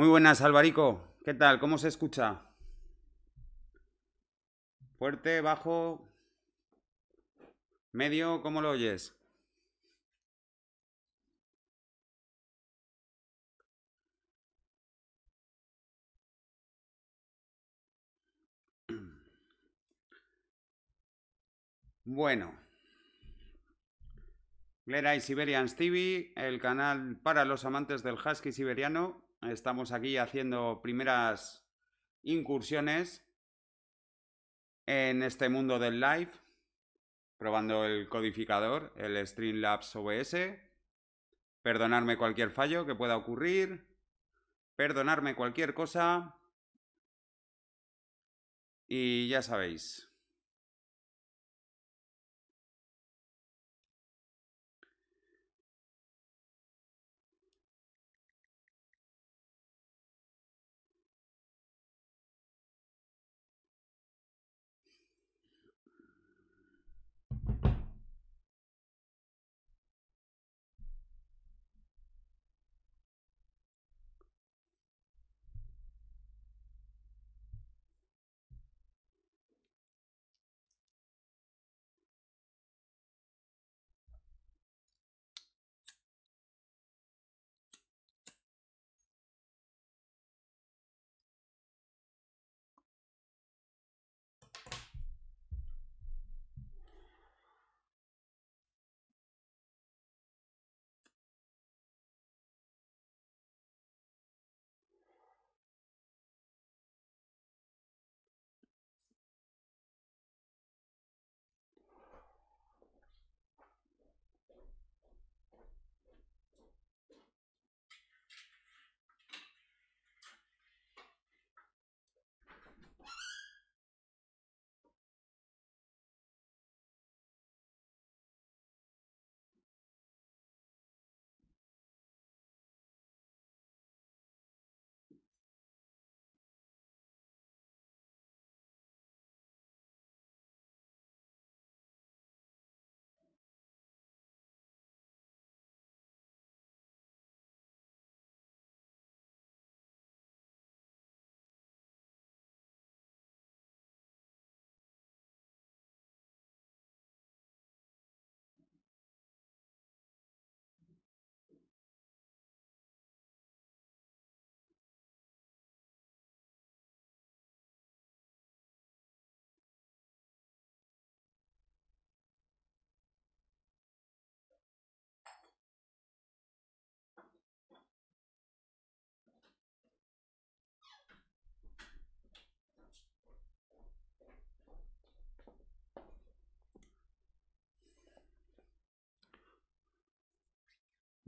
Muy buenas, Alvarico. ¿Qué tal? ¿Cómo se escucha? Fuerte, bajo, medio, ¿cómo lo oyes? Bueno. Glera y Siberian Stevie, el canal para los amantes del husky siberiano, Estamos aquí haciendo primeras incursiones en este mundo del live, probando el codificador, el Streamlabs OBS. Perdonarme cualquier fallo que pueda ocurrir. Perdonarme cualquier cosa. Y ya sabéis,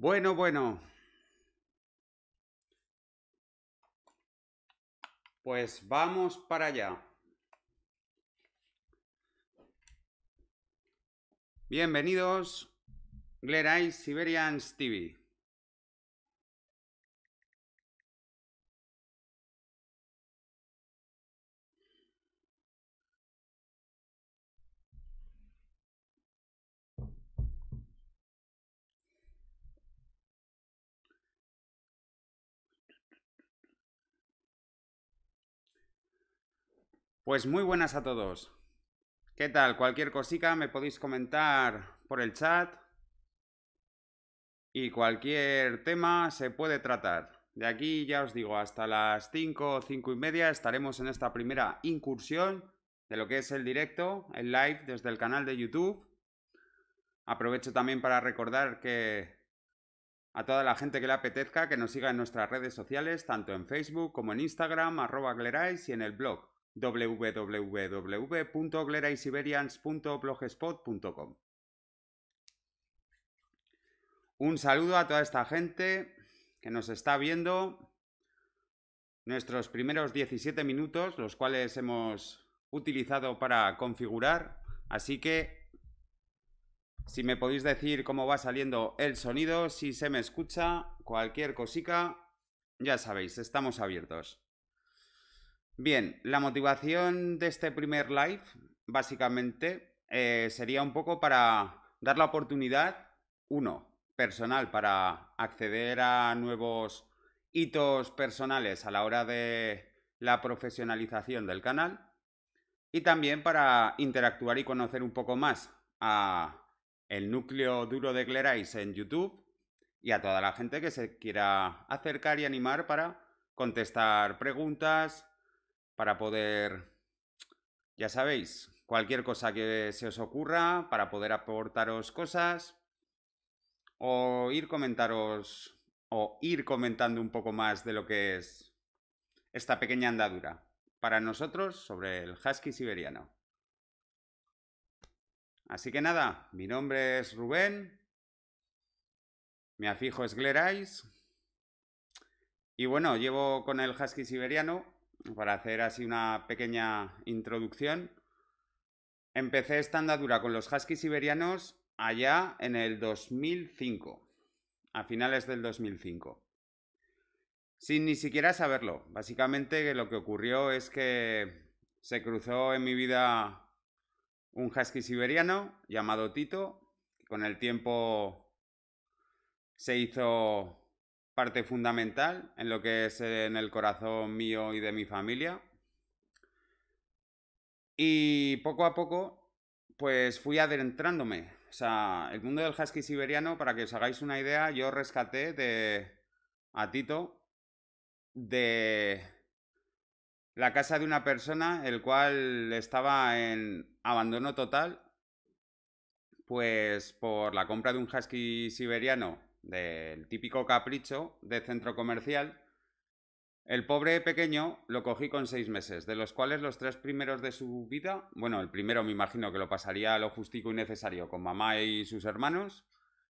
Bueno, bueno. Pues vamos para allá. Bienvenidos, eyes Siberians TV. Pues muy buenas a todos. ¿Qué tal? Cualquier cosica me podéis comentar por el chat. Y cualquier tema se puede tratar. De aquí, ya os digo, hasta las 5, 5 y media estaremos en esta primera incursión de lo que es el directo, el live desde el canal de YouTube. Aprovecho también para recordar que a toda la gente que le apetezca que nos siga en nuestras redes sociales, tanto en Facebook como en Instagram, arroba Glerais y en el blog www.gleraisiberians.blogspot.com Un saludo a toda esta gente que nos está viendo. Nuestros primeros 17 minutos, los cuales hemos utilizado para configurar. Así que, si me podéis decir cómo va saliendo el sonido, si se me escucha, cualquier cosica, ya sabéis, estamos abiertos. Bien, la motivación de este primer live básicamente eh, sería un poco para dar la oportunidad, uno, personal, para acceder a nuevos hitos personales a la hora de la profesionalización del canal y también para interactuar y conocer un poco más a el núcleo duro de Glerais en YouTube y a toda la gente que se quiera acercar y animar para contestar preguntas, para poder, ya sabéis, cualquier cosa que se os ocurra, para poder aportaros cosas o ir comentaros o ir comentando un poco más de lo que es esta pequeña andadura para nosotros sobre el husky siberiano. Así que nada, mi nombre es Rubén, me afijo es Glerais, y bueno, llevo con el husky siberiano para hacer así una pequeña introducción. Empecé esta andadura con los huskies siberianos allá en el 2005, a finales del 2005. Sin ni siquiera saberlo. Básicamente lo que ocurrió es que se cruzó en mi vida un husky siberiano llamado Tito, con el tiempo se hizo parte fundamental en lo que es eh, en el corazón mío y de mi familia. Y poco a poco, pues fui adentrándome. O sea, el mundo del husky siberiano, para que os hagáis una idea, yo rescaté de a Tito de la casa de una persona el cual estaba en abandono total pues por la compra de un husky siberiano del típico capricho de centro comercial. El pobre pequeño lo cogí con seis meses, de los cuales los tres primeros de su vida, bueno, el primero me imagino que lo pasaría lo justico y necesario con mamá y sus hermanos,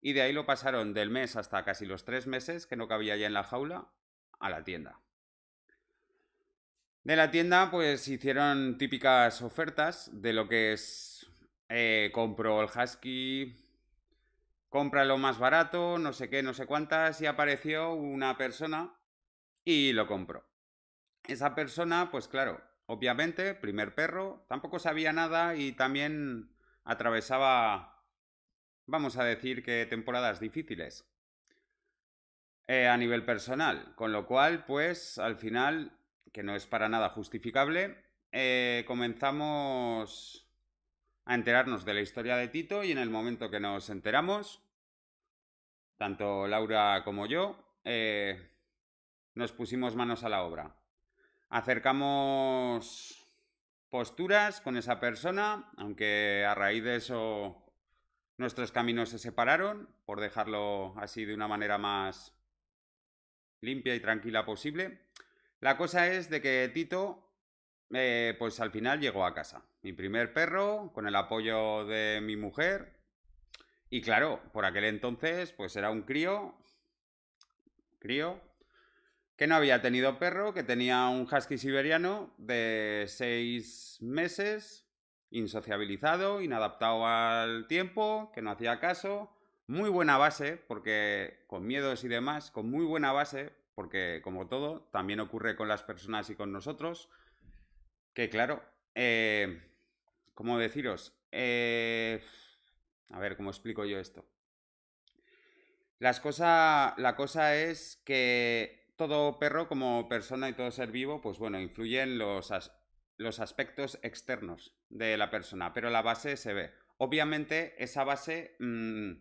y de ahí lo pasaron del mes hasta casi los tres meses, que no cabía ya en la jaula, a la tienda. De la tienda, pues hicieron típicas ofertas de lo que es. Eh, compro el husky, lo más barato, no sé qué, no sé cuántas, y apareció una persona y lo compró. Esa persona, pues claro, obviamente, primer perro, tampoco sabía nada y también atravesaba, vamos a decir que temporadas difíciles eh, a nivel personal, con lo cual, pues al final, que no es para nada justificable, eh, comenzamos a enterarnos de la historia de Tito y en el momento que nos enteramos, tanto Laura como yo, eh, nos pusimos manos a la obra. Acercamos posturas con esa persona, aunque a raíz de eso nuestros caminos se separaron, por dejarlo así de una manera más limpia y tranquila posible. La cosa es de que Tito eh, pues al final llegó a casa. Mi primer perro, con el apoyo de mi mujer. Y claro, por aquel entonces, pues era un crío. Crío. Que no había tenido perro, que tenía un husky siberiano de seis meses, insociabilizado, inadaptado al tiempo, que no hacía caso. Muy buena base, porque con miedos y demás, con muy buena base, porque como todo, también ocurre con las personas y con nosotros. Que claro, eh, ¿cómo deciros? Eh, a ver, ¿cómo explico yo esto? Las la cosa es que todo perro como persona y todo ser vivo, pues bueno, influyen los, los aspectos externos de la persona, pero la base se ve. Obviamente esa base, mm,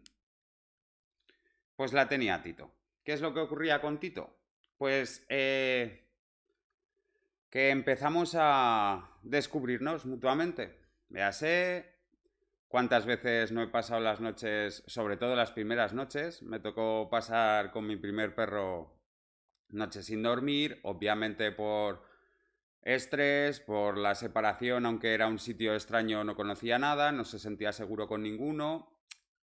pues la tenía Tito. ¿Qué es lo que ocurría con Tito? Pues eh, que empezamos a descubrirnos mutuamente. Ya cuántas veces no he pasado las noches, sobre todo las primeras noches. Me tocó pasar con mi primer perro noches sin dormir, obviamente por estrés, por la separación, aunque era un sitio extraño, no conocía nada, no se sentía seguro con ninguno.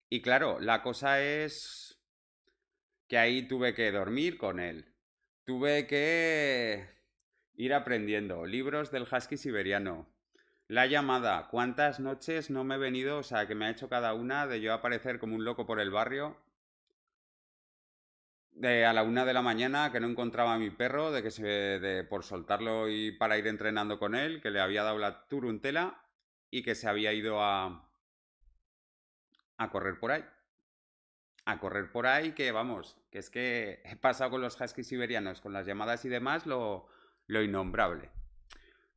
Y claro, la cosa es que ahí tuve que dormir con él. Tuve que Ir aprendiendo. Libros del husky siberiano. La llamada. ¿Cuántas noches no me he venido? O sea, que me ha hecho cada una de yo aparecer como un loco por el barrio. De a la una de la mañana que no encontraba a mi perro, de que se, de, por soltarlo y para ir entrenando con él, que le había dado la turuntela y que se había ido a, a correr por ahí. A correr por ahí, que vamos, que es que he pasado con los huskies siberianos, con las llamadas y demás, lo, lo innombrable.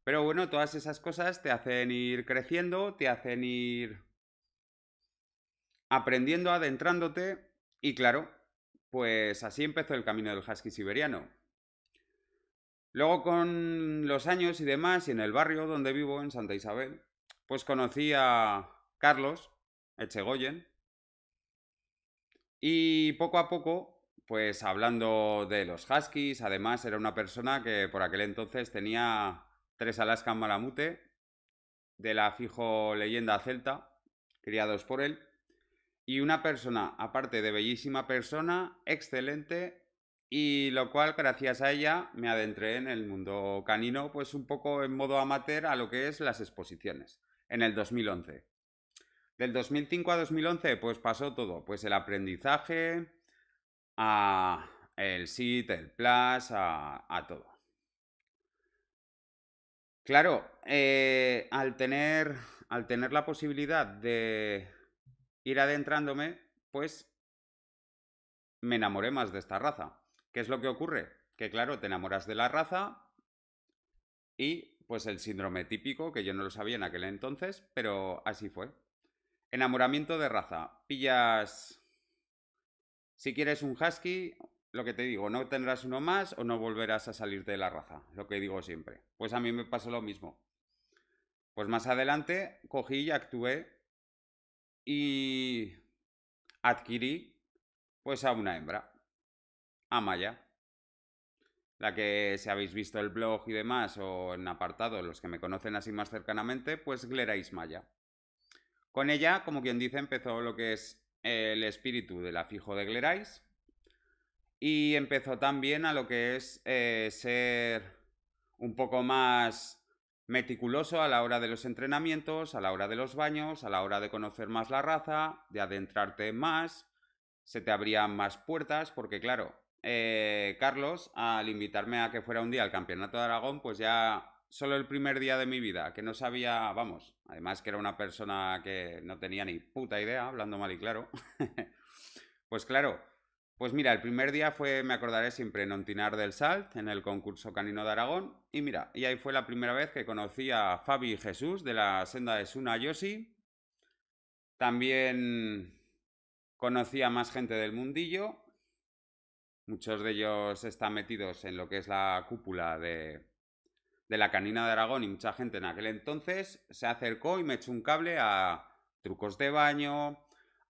Pero bueno, todas esas cosas te hacen ir creciendo, te hacen ir aprendiendo, adentrándote y claro, pues así empezó el camino del husky siberiano. Luego con los años y demás, y en el barrio donde vivo, en Santa Isabel, pues conocí a Carlos Echegoyen y poco a poco pues hablando de los Huskies, además era una persona que por aquel entonces tenía tres Alaskan Malamute, de la fijo leyenda celta, criados por él, y una persona, aparte de bellísima persona, excelente, y lo cual gracias a ella me adentré en el mundo canino, pues un poco en modo amateur a lo que es las exposiciones, en el 2011. Del 2005 a 2011, pues pasó todo, pues el aprendizaje, a el SIT, el Plus, a, todo. Claro, eh, al, tener, al tener la posibilidad de ir adentrándome, pues me enamoré más de esta raza. ¿Qué es lo que ocurre? Que claro, te enamoras de la raza y pues el síndrome típico, que yo no lo sabía en aquel entonces, pero así fue. Enamoramiento de raza. Pillas si quieres un husky, lo que te digo, no tendrás uno más o no volverás a salir de la raza, lo que digo siempre. Pues a mí me pasó lo mismo. Pues más adelante cogí y actué y adquirí pues a una hembra, a Maya. La que si habéis visto el blog y demás o en apartado, los que me conocen así más cercanamente, pues Glerais Maya. Con ella, como quien dice, empezó lo que es el espíritu la fijo de Glerais y empezó también a lo que es eh, ser un poco más meticuloso a la hora de los entrenamientos, a la hora de los baños, a la hora de conocer más la raza, de adentrarte más, se te abrían más puertas, porque claro, eh, Carlos, al invitarme a que fuera un día al Campeonato de Aragón, pues ya solo el primer día de mi vida, que no sabía, vamos, además que era una persona que no tenía ni puta idea, hablando mal y claro. pues claro, pues mira, el primer día fue, me acordaré siempre, en Ontinar del Salt, en el concurso canino de Aragón, y mira, y ahí fue la primera vez que conocí a Fabi y Jesús de la senda de Suna Yoshi. También conocí a más gente del mundillo. Muchos de ellos están metidos en lo que es la cúpula de, de la canina de Aragón y mucha gente en aquel entonces se acercó y me echó un cable a trucos de baño,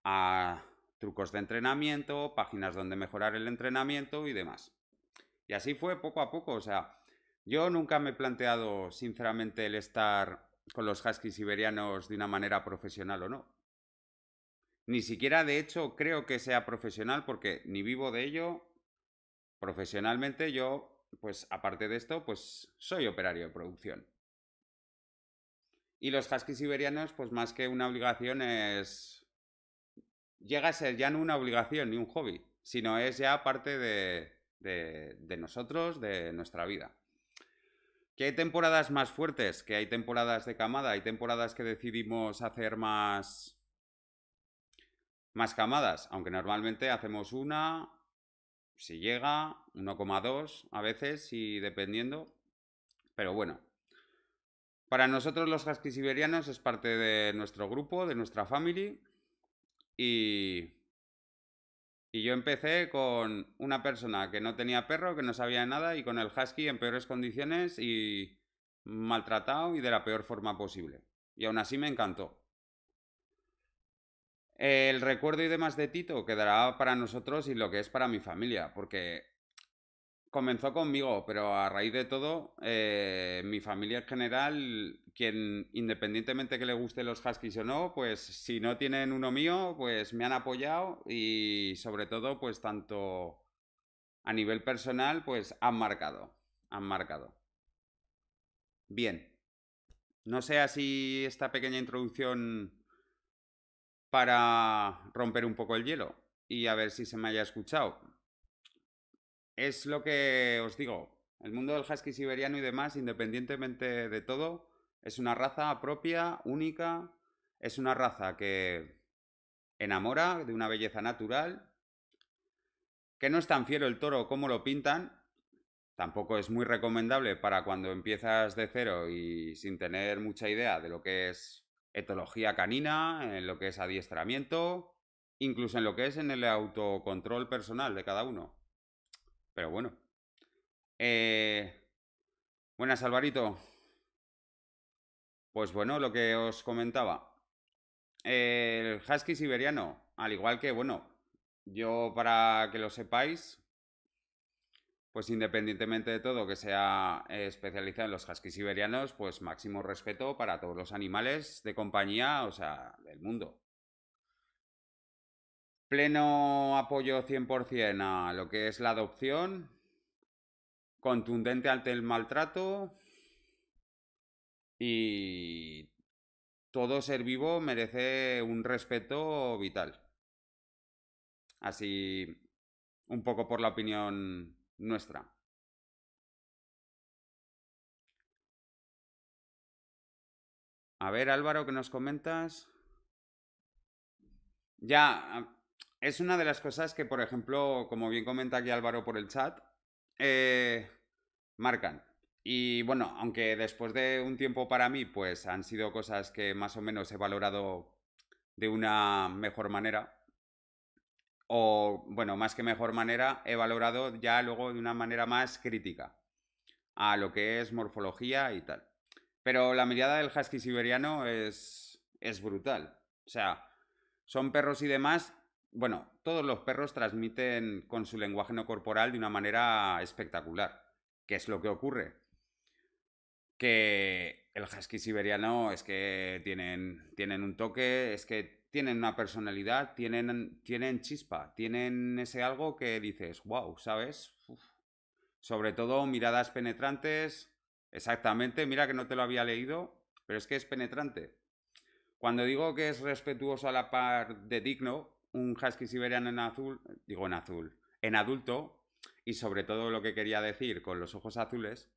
a trucos de entrenamiento, páginas donde mejorar el entrenamiento y demás. Y así fue poco a poco, o sea, yo nunca me he planteado sinceramente el estar con los huskies siberianos de una manera profesional o no. Ni siquiera de hecho creo que sea profesional porque ni vivo de ello. Profesionalmente yo pues aparte de esto, pues soy operario de producción. Y los huskies siberianos, pues más que una obligación es... Llega a ser ya no una obligación ni un hobby, sino es ya parte de, de nosotros, de nuestra vida. Que hay temporadas más fuertes, que hay temporadas de camada, hay temporadas que decidimos hacer más, más camadas, aunque normalmente hacemos una, si llega, 1,2 a veces y dependiendo. Pero bueno, para nosotros los husky siberianos es parte de nuestro grupo, de nuestra family. Y, y yo empecé con una persona que no tenía perro, que no sabía nada y con el husky en peores condiciones y maltratado y de la peor forma posible. Y aún así me encantó el recuerdo y demás de Tito quedará para nosotros y lo que es para mi familia, porque comenzó conmigo, pero a raíz de todo, eh, mi familia en general, quien independientemente que le gusten los huskies o no, pues si no tienen uno mío, pues me han apoyado y sobre todo, pues tanto a nivel personal, pues han marcado, han marcado. Bien, no sé si esta pequeña introducción para romper un poco el hielo y a ver si se me haya escuchado. Es lo que os digo, el mundo del husky siberiano y demás, independientemente de todo, es una raza propia, única, es una raza que enamora de una belleza natural, que no es tan fiero el toro como lo pintan, tampoco es muy recomendable para cuando empiezas de cero y sin tener mucha idea de lo que es etología canina, en lo que es adiestramiento, incluso en lo que es en el autocontrol personal de cada uno. Pero bueno. Eh, buenas, Alvarito. Pues bueno, lo que os comentaba. El husky siberiano, al igual que, bueno, yo para que lo sepáis, pues independientemente de todo que sea eh, especializado en los huskies siberianos, pues máximo respeto para todos los animales de compañía, o sea, del mundo. Pleno apoyo 100% a lo que es la adopción, contundente ante el maltrato y todo ser vivo merece un respeto vital. Así, un poco por la opinión nuestra. A ver, Álvaro, ¿qué nos comentas? Ya, ah, es una de las cosas que, por ejemplo, como bien comenta aquí Álvaro por el chat, eh, marcan. Y bueno, aunque después de un tiempo para mí, pues han sido cosas que más o menos he valorado de una mejor manera, o, bueno, más que mejor manera, he valorado ya luego de una manera más crítica a lo que es morfología y tal. Pero la mirada del husky siberiano es, es brutal. O sea, son perros y demás. Bueno, todos los perros transmiten con su lenguaje no corporal de una manera espectacular. ¿Qué es lo que ocurre? Que el husky siberiano es que tienen, tienen un toque, es que tienen una personalidad, tienen, tienen chispa, tienen ese algo que dices, wow, ¿sabes? Sobre todo miradas penetrantes, exactamente, mira que no te lo había leído, pero es que es penetrante. Cuando digo que es respetuoso a la par de digno, un husky siberiano en azul, digo en azul, en adulto, y sobre todo lo que quería decir con los ojos azules,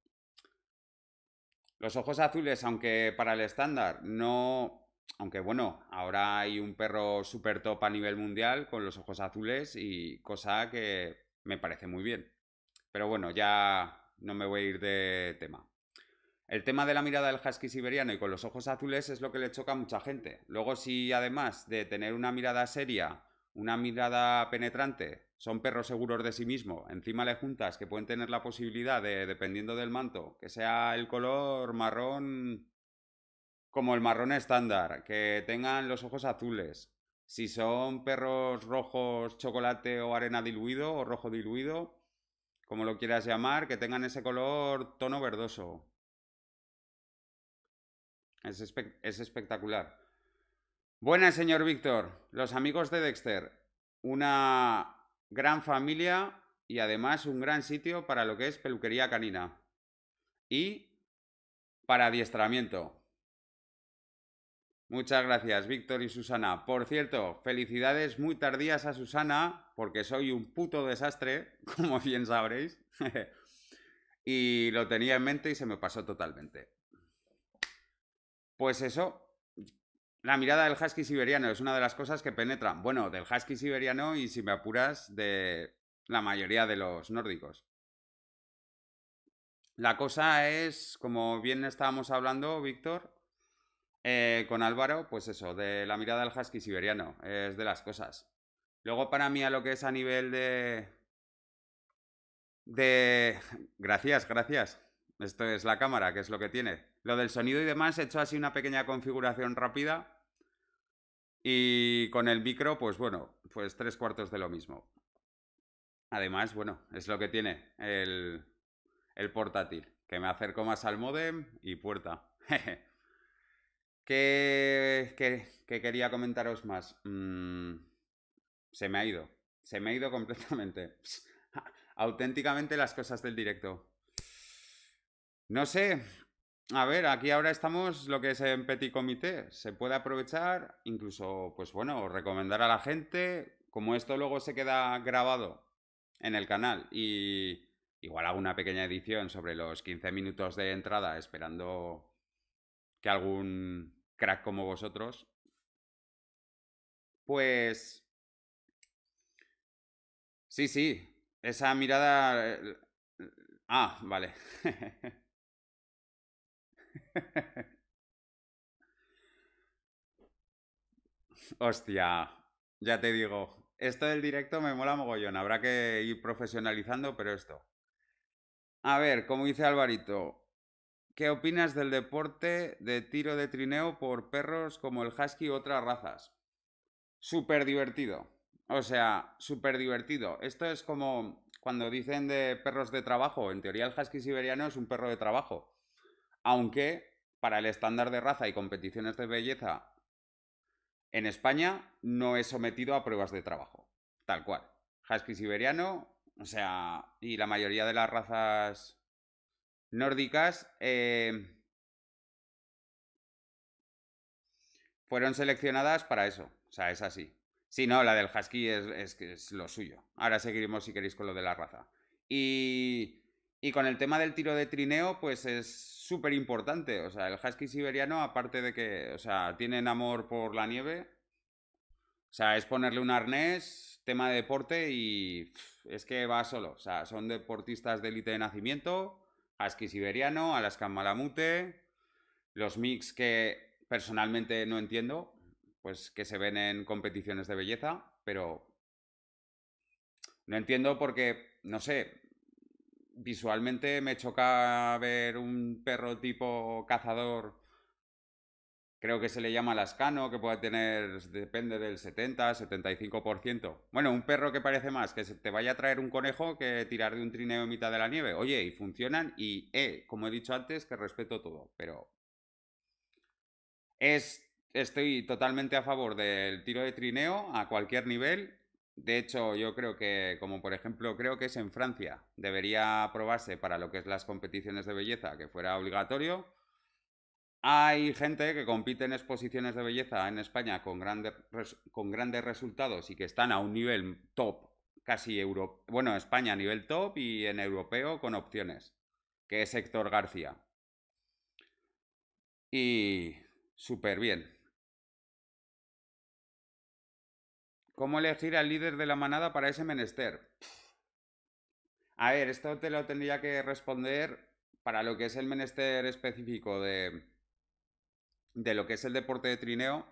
los ojos azules, aunque para el estándar no aunque bueno, ahora hay un perro super top a nivel mundial con los ojos azules y cosa que me parece muy bien. Pero bueno, ya no me voy a ir de tema. El tema de la mirada del husky siberiano y con los ojos azules es lo que le choca a mucha gente. Luego si además de tener una mirada seria, una mirada penetrante, son perros seguros de sí mismo, encima le juntas que pueden tener la posibilidad de, dependiendo del manto, que sea el color marrón como el marrón estándar, que tengan los ojos azules. Si son perros rojos, chocolate o arena diluido o rojo diluido, como lo quieras llamar, que tengan ese color tono verdoso. Es, espectacular. Buenas, señor Víctor. Los amigos de Dexter. Una gran familia y además un gran sitio para lo que es peluquería canina. Y para adiestramiento. Muchas gracias, Víctor y Susana. Por cierto, felicidades muy tardías a Susana, porque soy un puto desastre, como bien sabréis. y lo tenía en mente y se me pasó totalmente. Pues eso, la mirada del husky siberiano es una de las cosas que penetran. Bueno, del husky siberiano y, si me apuras, de la mayoría de los nórdicos. La cosa es, como bien estábamos hablando, Víctor, eh, con Álvaro, pues eso, de la mirada al husky siberiano, es de las cosas. Luego para mí a lo que es a nivel de... De... Gracias, gracias. Esto es la cámara, que es lo que tiene. Lo del sonido y demás, he hecho así una pequeña configuración rápida. Y con el micro, pues bueno, pues tres cuartos de lo mismo. Además, bueno, es lo que tiene el, el portátil, que me acerco más al modem y puerta. ¿Qué, quería comentaros más? Mm, se me ha ido. Se me ha ido completamente. Auténticamente las cosas del directo. No sé. A ver, aquí ahora estamos lo que es en petit comité. Se puede aprovechar, incluso, pues bueno, recomendar a la gente. Como esto luego se queda grabado en el canal y igual hago una pequeña edición sobre los 15 minutos de entrada esperando que algún crack como vosotros, pues... Sí, sí, esa mirada... Eh, ah, vale. Hostia, ya te digo, esto del directo me mola mogollón, habrá que ir profesionalizando, pero esto. A ver, como dice Alvarito, ¿Qué opinas del deporte de tiro de trineo por perros como el husky u otras razas? Súper divertido. O sea, súper divertido. Esto es como cuando dicen de perros de trabajo. En teoría el husky siberiano es un perro de trabajo. Aunque para el estándar de raza y competiciones de belleza en España no es sometido a pruebas de trabajo. Tal cual. Husky siberiano, o sea, y la mayoría de las razas nórdicas em, fueron seleccionadas para eso. O sea, es así. si no, la del husky es, lo suyo. Ahora seguiremos, si queréis, con lo de la raza. Y, con el tema del tiro de trineo, pues es súper importante. O sea, el husky siberiano, aparte de que, o sea, tienen amor por la nieve. O sea, es ponerle un arnés, tema de deporte y es que va solo. O sea, son deportistas de élite de nacimiento Aski Siberiano, Alaska Malamute, los mix que personalmente no entiendo, pues que se ven en competiciones de belleza, pero no entiendo porque, no sé, visualmente me choca ver un perro tipo cazador creo que se le llama lascano, que puede tener, depende del 70, 75%. Bueno, un perro que parece más, que se te vaya a traer un conejo que tirar de un trineo en mitad de la nieve. Oye, y funcionan y, eh, como he dicho antes, que respeto todo, pero... Es, estoy totalmente a favor del tiro de trineo a cualquier nivel. De hecho, yo creo que, como por ejemplo, creo que es en Francia, debería aprobarse para lo que es las competiciones de belleza, que fuera obligatorio hay gente que compite en exposiciones de belleza en España con, con grandes resultados y que están a un nivel top, casi europeo. Bueno, España a nivel top y en europeo con opciones, que es Héctor García. Y súper bien. ¿Cómo elegir al líder de la manada para ese menester? A ver, esto te lo tendría que responder para lo que es el menester específico de, de lo que es el deporte de trineo,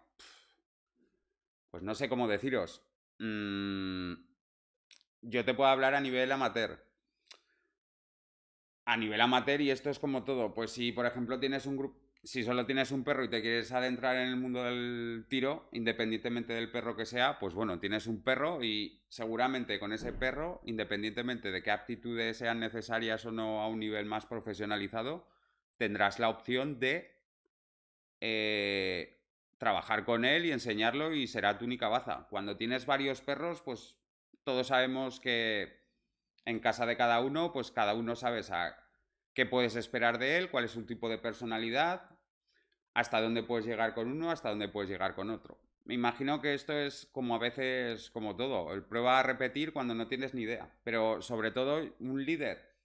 pues no sé cómo deciros. Mm, yo te puedo hablar a nivel amateur. A nivel amateur, y esto es como todo, pues si por ejemplo tienes un grupo, si solo tienes un perro y te quieres adentrar en el mundo del tiro, independientemente del perro que sea, pues bueno, tienes un perro y seguramente con ese perro, independientemente de qué aptitudes sean necesarias o no a un nivel más profesionalizado, tendrás la opción de eh, trabajar con él y enseñarlo y será tu única baza. Cuando tienes varios perros, pues todos sabemos que en casa de cada uno, pues cada uno sabes a qué puedes esperar de él, cuál es su tipo de personalidad, hasta dónde puedes llegar con uno, hasta dónde puedes llegar con otro. Me imagino que esto es como a veces, como todo, el prueba a repetir cuando no tienes ni idea, pero sobre todo un líder.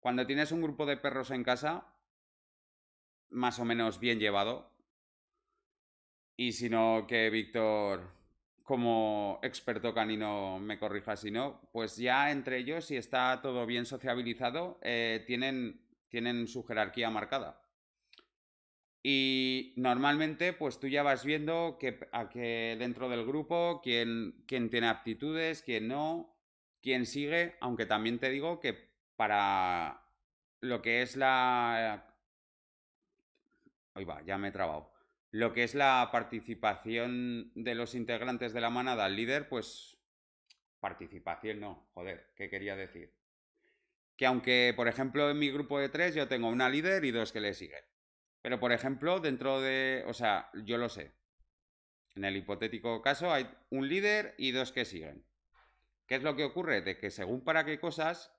Cuando tienes un grupo de perros en casa, más o menos bien llevado, y sino que Víctor, como experto canino, me corrija si no, pues ya entre ellos, si está todo bien sociabilizado, eh, tienen, tienen su jerarquía marcada. Y normalmente, pues tú ya vas viendo que, a que dentro del grupo quién, tiene aptitudes, quién no, quién sigue, aunque también te digo que para lo que es la... Ahí va, ya me he trabado lo que es la participación de los integrantes de la manada al líder, pues participación no, joder, ¿qué quería decir? Que aunque, por ejemplo, en mi grupo de tres yo tengo una líder y dos que le siguen. Pero, por ejemplo, dentro de, o sea, yo lo sé. En el hipotético caso hay un líder y dos que siguen. ¿Qué es lo que ocurre? De que según para qué cosas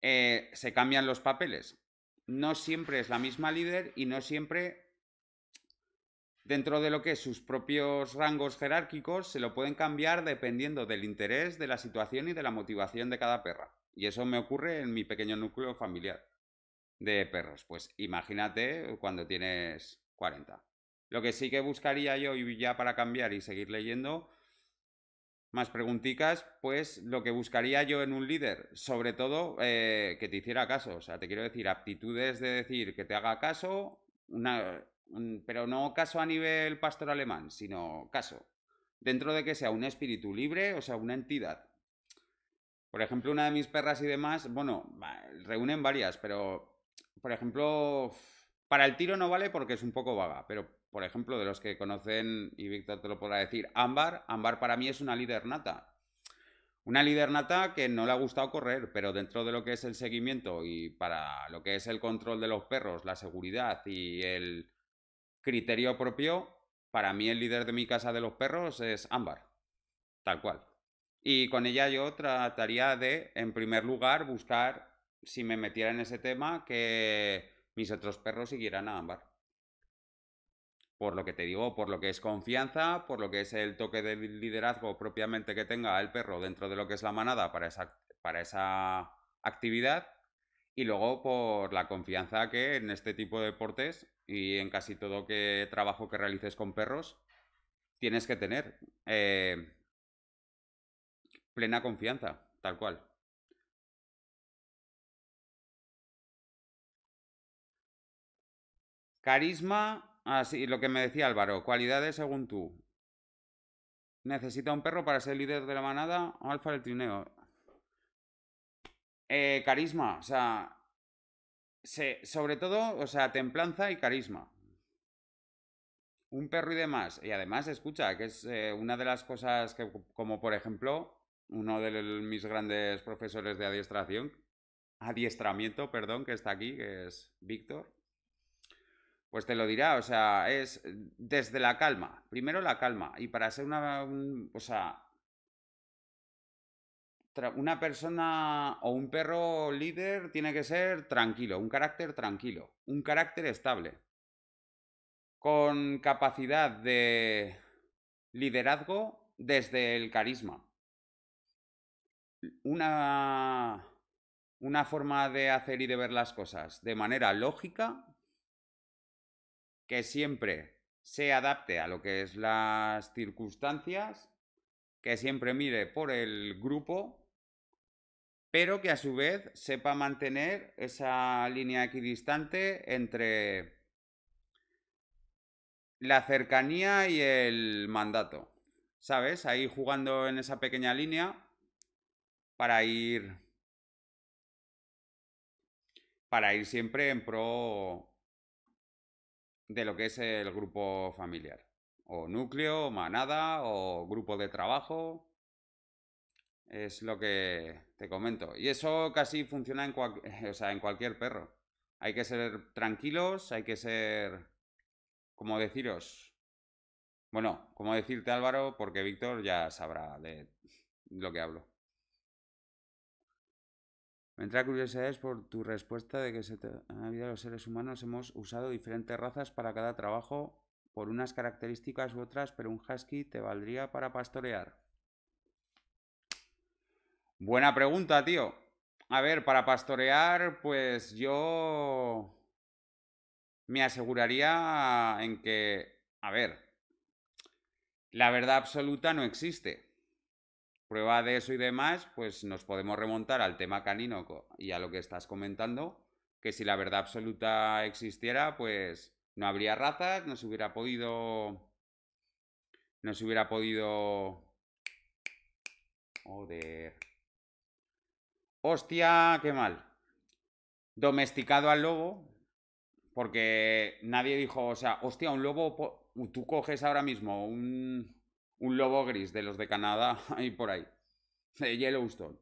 eh, se cambian los papeles. No siempre es la misma líder y no siempre dentro de lo que es sus propios rangos jerárquicos, se lo pueden cambiar dependiendo del interés, de la situación y de la motivación de cada perra. Y eso me ocurre en mi pequeño núcleo familiar de perros. Pues imagínate cuando tienes 40. Lo que sí que buscaría yo, y ya para cambiar y seguir leyendo, más preguntitas, pues lo que buscaría yo en un líder, sobre todo eh, que te hiciera caso, o sea, te quiero decir, aptitudes de decir que te haga caso, una, Mm, pero no caso a nivel pastor alemán, sino caso, dentro de que sea un espíritu libre, o sea, una entidad. Por ejemplo, una de mis perras y demás, bueno, reúnen varias, pero, por ejemplo, para el tiro no vale porque es un poco vaga, pero, por ejemplo, de los que conocen, y Víctor te lo podrá decir, Ámbar, Ámbar para mí es una líder nata. Una líder nata que no le ha gustado correr, pero dentro de lo que es el seguimiento y para lo que es el control de los perros, la seguridad y el, criterio propio, para mí el líder de mi casa de los perros es Ámbar, tal cual. Y con ella yo trataría de, en primer lugar, buscar, si me metiera en ese tema, que mis otros perros siguieran a Ámbar. Por lo que te digo, por lo que es confianza, por lo que es el toque de liderazgo propiamente que tenga el perro dentro de lo que es la manada para esa, para esa actividad y luego por la confianza que en este tipo de deportes y en casi todo que trabajo que realices con perros tienes que tener eh, plena confianza, tal cual. Carisma, así ah, lo que me decía Álvaro, cualidades según tú. Necesita un perro para ser líder de la manada o alfa del trineo. Eh, carisma, o sea, sobre todo, o sea, templanza y carisma. Un perro y demás. Y además, escucha, que es eh, una de las cosas que, como por ejemplo, uno de mis grandes profesores de adiestración, adiestramiento, perdón, que está aquí, que es Víctor, pues te lo dirá, o sea, es desde la calma. Primero la calma. Y para ser una, o sea, una persona o un perro líder tiene que ser tranquilo, un carácter tranquilo, un carácter estable, con capacidad de liderazgo desde el carisma. Una, forma de hacer y de ver las cosas de manera lógica, que siempre se adapte a lo que es las circunstancias, que siempre mire por el grupo pero que a su vez sepa mantener esa línea equidistante entre la cercanía y el mandato. ¿Sabes? Ahí jugando en esa pequeña línea para ir para ir siempre en pro de lo que es el grupo familiar o núcleo, o manada o grupo de trabajo, es lo que te comento. Y eso casi funciona en, o sea, en cualquier perro. Hay que ser tranquilos, hay que ser... Como deciros... Bueno, como decirte Álvaro, porque Víctor ya sabrá de lo que hablo. Me entra curiosidades por tu respuesta de que en la vida de los seres humanos hemos usado diferentes razas para cada trabajo por unas características u otras, pero un husky te valdría para pastorear. Buena pregunta, tío. A ver, para pastorear, pues yo me aseguraría en que, a ver, la verdad absoluta no existe. Prueba de eso y demás, pues nos podemos remontar al tema canino y a lo que estás comentando, que si la verdad absoluta existiera, pues no habría razas, no se hubiera podido... No se hubiera podido... Joder. Hostia, qué mal. Domesticado al lobo, porque nadie dijo, o sea, hostia, un lobo, tú coges ahora mismo un, un lobo gris de los de Canadá y por ahí, de Yellowstone.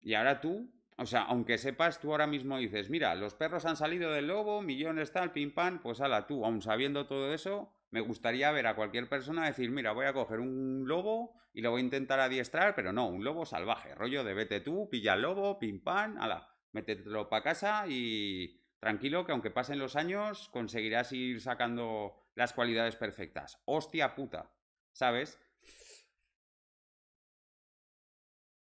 Y ahora tú, o sea, aunque sepas, tú ahora mismo dices, mira, los perros han salido del lobo, millones tal, pim pam, pues ala, tú, aún sabiendo todo eso, me gustaría ver a cualquier persona decir, mira, voy a coger un lobo y lo voy a intentar adiestrar, pero no, un lobo salvaje, rollo de vete tú, pilla el lobo, pim pam, ala, métetelo para casa y tranquilo que aunque pasen los años conseguirás ir sacando las cualidades perfectas. Hostia puta, ¿sabes?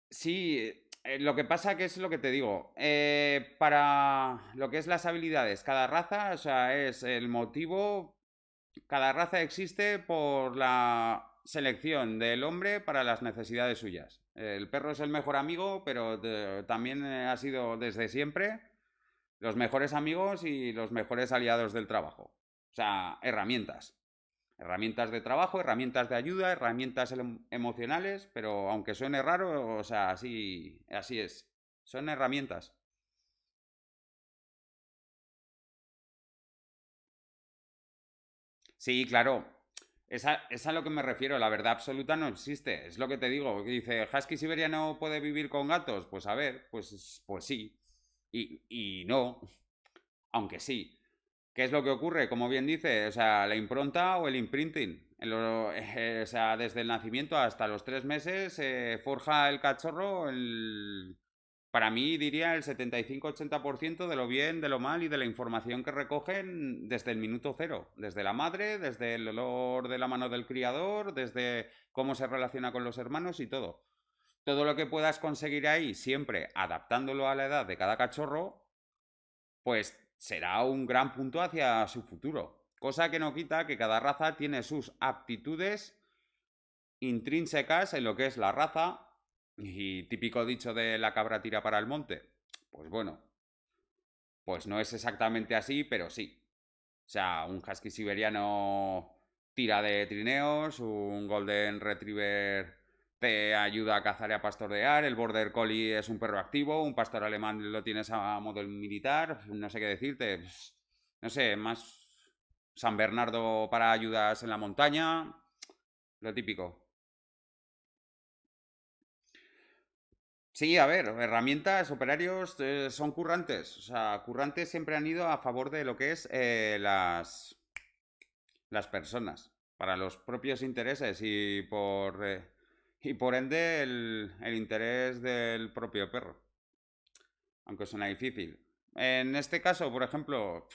Sí, eh, lo que pasa que es lo que te digo. Eh, para lo que es las habilidades, cada raza, o sea, es el motivo cada raza existe por la selección del hombre para las necesidades suyas. El perro es el mejor amigo, pero también eh, ha sido desde siempre los mejores amigos y los mejores aliados del trabajo. O sea, herramientas. Herramientas de trabajo, herramientas de ayuda, herramientas em, emocionales, pero aunque suene raro, o sea, así es. Son herramientas. Sí, claro. Esa, es a lo que me refiero, la verdad absoluta no existe, es lo que te digo. Dice, ¿Husky siberiano puede vivir con gatos? Pues a ver, pues, pues sí. Y, no, aunque sí. ¿Qué es lo que ocurre? Como bien dice, o sea, la impronta o el imprinting. Eh, o sea, desde el nacimiento hasta los tres meses eh, forja el cachorro el, para mí diría el 75-80% de lo bien, de lo mal y de la información que recogen desde el minuto cero, desde la madre, desde el olor de la mano del criador, desde cómo se relaciona con los hermanos y todo. Todo lo que puedas conseguir ahí, siempre adaptándolo a la edad de cada cachorro, pues será un gran punto hacia su futuro. Cosa que no quita que cada raza tiene sus aptitudes intrínsecas en lo que es la raza, y típico dicho de la cabra tira para el monte. Pues bueno, pues no es exactamente así, pero sí. O sea, un husky siberiano tira de trineos, un golden retriever te ayuda a cazar y a pastorear, el border collie es un perro activo, un pastor alemán lo tienes a modo militar, no sé qué decirte, pues, no sé, más San Bernardo para ayudas en la montaña, lo típico. Sí, a ver, herramientas, operarios eh, son currantes. O sea, currantes siempre han ido a favor de lo que es eh, las, las personas, para los propios intereses y por, eh, y por ende el, interés del propio perro. Aunque suena difícil. En este caso, por ejemplo,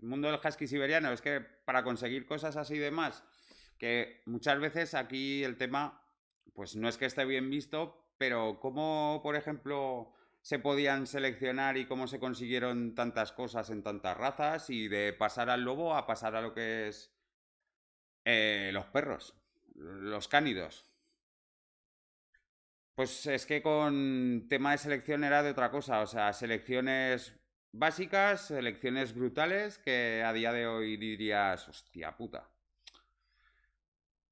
el mundo del husky siberiano es que para conseguir cosas así y demás, que muchas veces aquí el tema, pues no es que esté bien visto, pero ¿cómo, por ejemplo, se podían seleccionar y cómo se consiguieron tantas cosas en tantas razas y de pasar al lobo a pasar a lo que es eh, los perros, los cánidos? Pues es que con tema de selección era de otra cosa, o sea, selecciones básicas, selecciones brutales que a día de hoy dirías, hostia puta.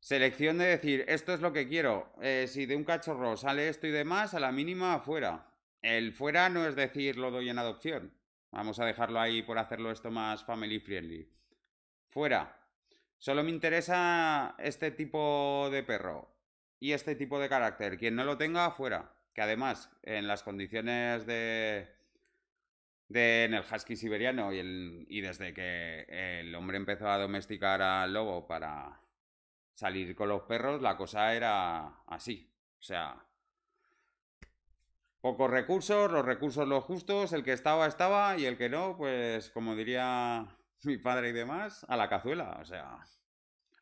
Selección de decir, esto es lo que quiero. Eh, si de un cachorro sale esto y demás, a la mínima fuera. El fuera no es decir lo doy en adopción. Vamos a dejarlo ahí por hacerlo esto más family friendly. Fuera. Solo me interesa este tipo de perro y este tipo de carácter. Quien no lo tenga, fuera. Que además, en las condiciones de, de, en el husky siberiano y, y, desde que el hombre empezó a domesticar al lobo para salir con los perros, la cosa era así. O sea, pocos recursos, los recursos los justos, el que estaba, estaba, y el que no, pues como diría mi padre y demás, a la cazuela. O sea,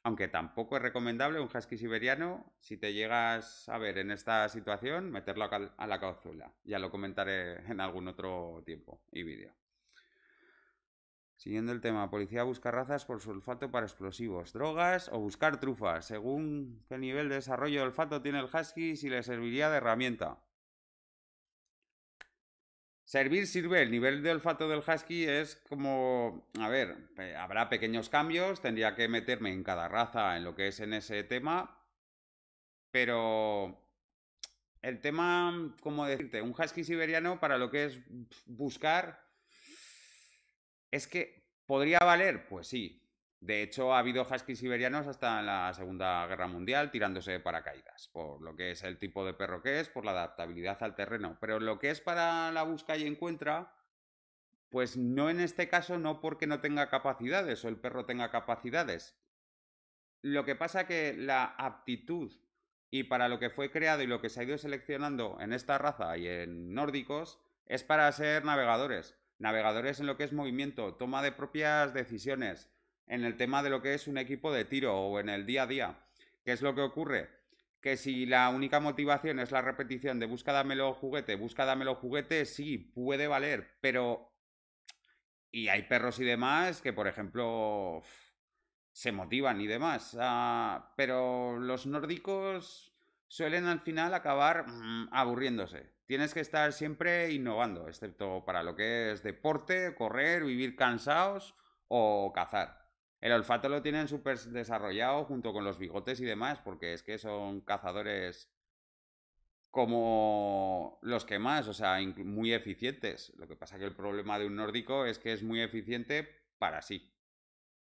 aunque tampoco es recomendable un husky siberiano, si te llegas a ver en esta situación, meterlo a la cazuela. Ya lo comentaré en algún otro tiempo y vídeo. Siguiendo el tema, policía busca razas por su olfato para explosivos, drogas o buscar trufas, según qué nivel de desarrollo de olfato tiene el husky si le serviría de herramienta. Servir sirve, el nivel de olfato del husky es como, a ver, habrá pequeños cambios, tendría que meterme en cada raza en lo que es en ese tema, pero el tema, como decirte, un husky siberiano para lo que es buscar es que ¿Podría valer? Pues sí. De hecho, ha habido huskies siberianos hasta la Segunda Guerra Mundial tirándose de paracaídas, por lo que es el tipo de perro que es, por la adaptabilidad al terreno. Pero lo que es para la busca y encuentra, pues no en este caso, no porque no tenga capacidades o el perro tenga capacidades. Lo que pasa que la aptitud y para lo que fue creado y lo que se ha ido seleccionando en esta raza y en nórdicos es para ser navegadores navegadores en lo que es movimiento, toma de propias decisiones, en el tema de lo que es un equipo de tiro o en el día a día. ¿Qué es lo que ocurre? Que si la única motivación es la repetición de busca dámelo juguete, busca dámelo juguete, sí, puede valer, pero... Y hay perros y demás que, por ejemplo, se motivan y demás. Ah, pero los nórdicos suelen al final acabar mm, aburriéndose tienes que estar siempre innovando, excepto para lo que es deporte, correr, vivir cansados o cazar. El olfato lo tienen súper desarrollado junto con los bigotes y demás, porque es que son cazadores como los que más, o sea, muy eficientes. Lo que pasa que el problema de un nórdico es que es muy eficiente para sí.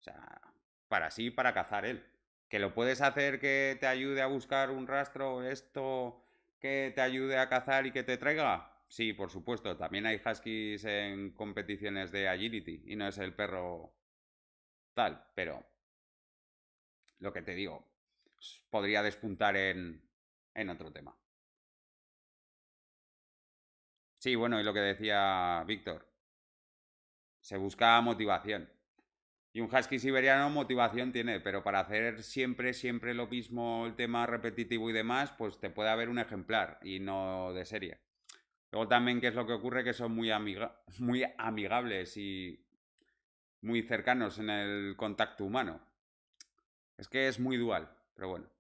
O sea, para sí, para cazar él. Que lo puedes hacer que te ayude a buscar un rastro, esto, que te ayude a cazar y que te traiga? Sí, por supuesto. También hay huskies en competiciones de agility y no es el perro tal, pero lo que te digo, podría despuntar en, en otro tema. Sí, bueno, y lo que decía Víctor, se busca motivación. Y un husky siberiano motivación tiene, pero para hacer siempre, siempre lo mismo, el tema repetitivo y demás, pues te puede haber un ejemplar y no de serie. Luego también, ¿qué es lo que ocurre? Que son muy, amigables y muy cercanos en el contacto humano. Es que es muy dual, pero bueno.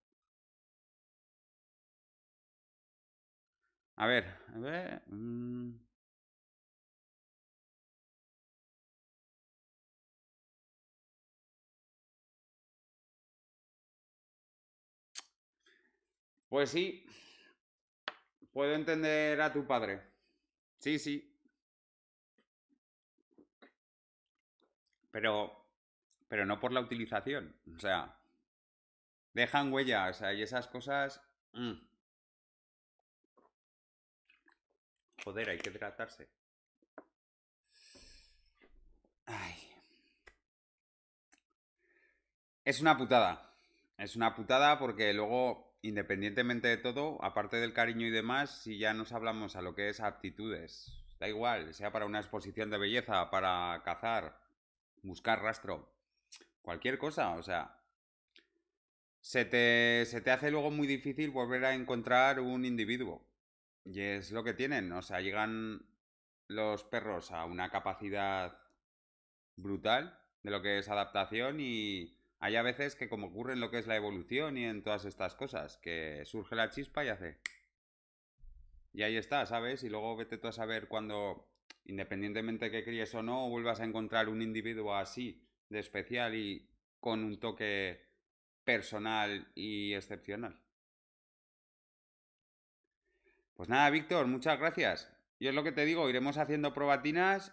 A ver, a ver. Mm. Pues sí, puedo entender a tu padre. Sí, sí. Pero, pero no por la utilización. O sea, dejan huellas y esas cosas... Mm. Joder, hay que tratarse. Ay. Es una putada. Es una putada porque luego independientemente de todo, aparte del cariño y demás, si ya nos hablamos a lo que es aptitudes, da igual, sea para una exposición de belleza, para cazar, buscar rastro, cualquier cosa, o sea, se te, se te hace luego muy difícil volver a encontrar un individuo. Y es lo que tienen, o sea, llegan los perros a una capacidad brutal de lo que es adaptación y hay a veces que como ocurre en lo que es la evolución y en todas estas cosas, que surge la chispa y hace... Y ahí está, ¿sabes? Y luego vete tú a saber cuando, independientemente que críes o no, vuelvas a encontrar un individuo así, de especial y con un toque personal y excepcional. Pues nada, Víctor, muchas gracias. Y es lo que te digo, iremos haciendo probatinas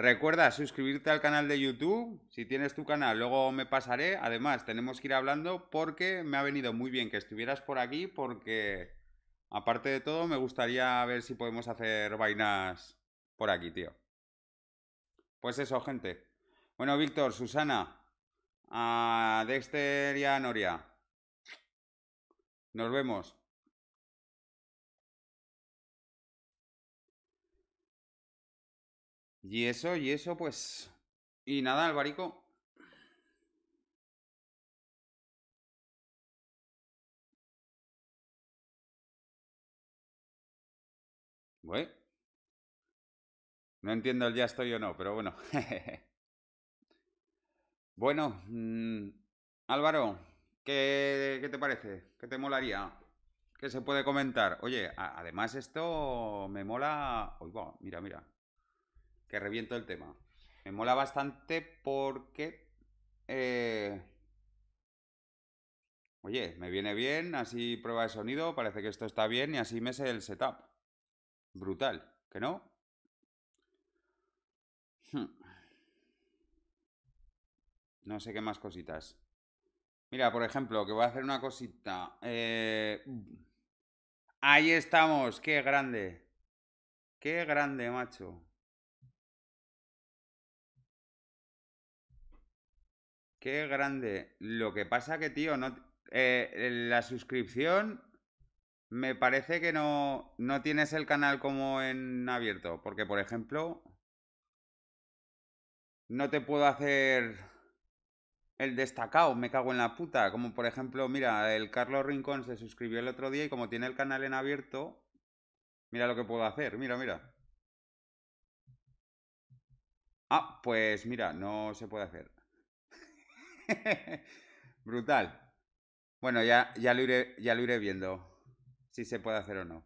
Recuerda suscribirte al canal de YouTube, si tienes tu canal, luego me pasaré. Además, tenemos que ir hablando porque me ha venido muy bien que estuvieras por aquí porque, aparte de todo, me gustaría ver si podemos hacer vainas por aquí, tío. Pues eso, gente. Bueno, Víctor, Susana, a Dexter y a Noria. Nos vemos. Y eso, y eso, pues... Y nada, Alvarico. ¿Voy? No entiendo el ya estoy o no, pero bueno. bueno, mm, Álvaro, ¿qué, ¿qué, te parece? ¿Qué te molaría? ¿Qué se puede comentar? Oye, además esto me mola... Uy, mira, mira que reviento el tema. Me mola bastante porque... Eh, oye, me viene bien, así prueba de sonido, parece que esto está bien y así me sé el setup. Brutal, ¿que no? Hmm. No sé qué más cositas. Mira, por ejemplo, que voy a hacer una cosita. Eh, ahí estamos, qué grande. Qué grande, macho. Qué grande. Lo que pasa que, tío, eh, la suscripción me parece que no, no tienes el canal como en abierto. Porque, por ejemplo, no te puedo hacer el destacado, me cago en la puta. Como por ejemplo, mira, el Carlos Rincón se suscribió el otro día y como tiene el canal en abierto, mira lo que puedo hacer, mira, mira. Ah, pues mira, no se puede hacer. Brutal. Bueno, ya, ya, lo iré, ya lo iré viendo si se puede hacer o no.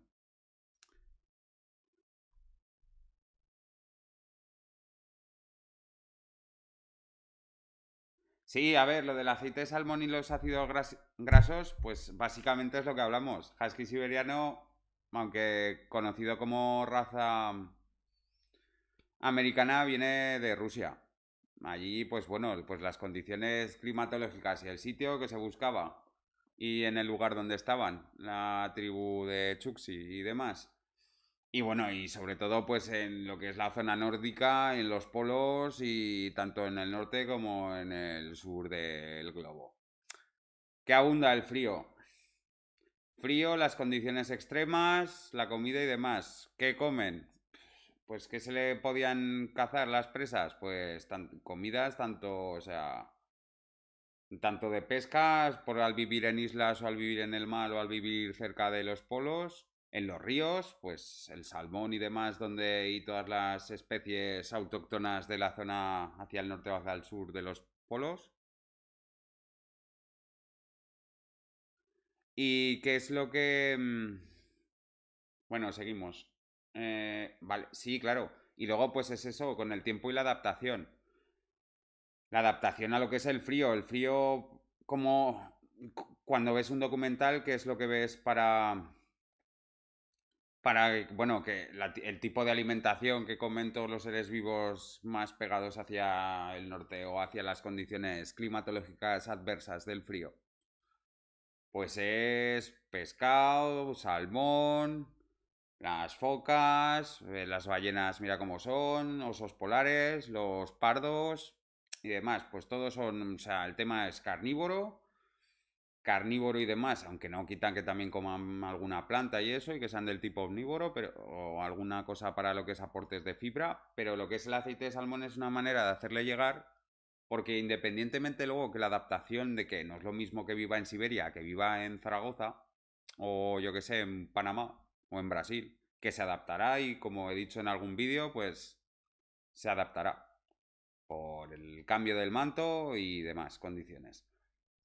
Sí, a ver, lo del aceite de salmón y los ácidos grasos, pues básicamente es lo que hablamos. Husky siberiano, aunque conocido como raza americana, viene de Rusia. Allí, pues bueno, pues las condiciones climatológicas y el sitio que se buscaba y en el lugar donde estaban, la tribu de Chuxi y demás. Y bueno, y sobre todo pues en lo que es la zona nórdica, en los polos y tanto en el norte como en el sur del globo. ¿Qué abunda el frío? Frío, las condiciones extremas, la comida y demás. ¿Qué comen? Pues que se le podían cazar las presas, pues tan, comidas, tanto, o sea, tanto de pescas, por al vivir en islas o al vivir en el mar o al vivir cerca de los polos, en los ríos, pues el salmón y demás, donde y todas las especies autóctonas de la zona hacia el norte o hacia el sur de los polos. ¿Y qué es lo que... Mm? Bueno, seguimos. Eh, vale, sí, claro. Y luego, pues es eso, con el tiempo y la adaptación. La adaptación a lo que es el frío. El frío, como cuando ves un documental, ¿qué es lo que ves para. Para, bueno, que el tipo de alimentación que comen todos los seres vivos más pegados hacia el norte o hacia las condiciones climatológicas adversas del frío. Pues es pescado, salmón, las focas, eh, las ballenas, mira cómo son, osos polares, los pardos y demás. Pues todos son, o sea, el tema es carnívoro, carnívoro y demás, aunque no quitan que también coman alguna planta y eso, y que sean del tipo omnívoro, pero, o alguna cosa para lo que es aportes de fibra, pero lo que es el aceite de salmón es una manera de hacerle llegar, porque independientemente luego que la adaptación de que no es lo mismo que viva en Siberia, que viva en Zaragoza, o yo que sé, en Panamá, en Brasil, que se adaptará y como he dicho en algún vídeo, pues se adaptará por el cambio del manto y demás condiciones.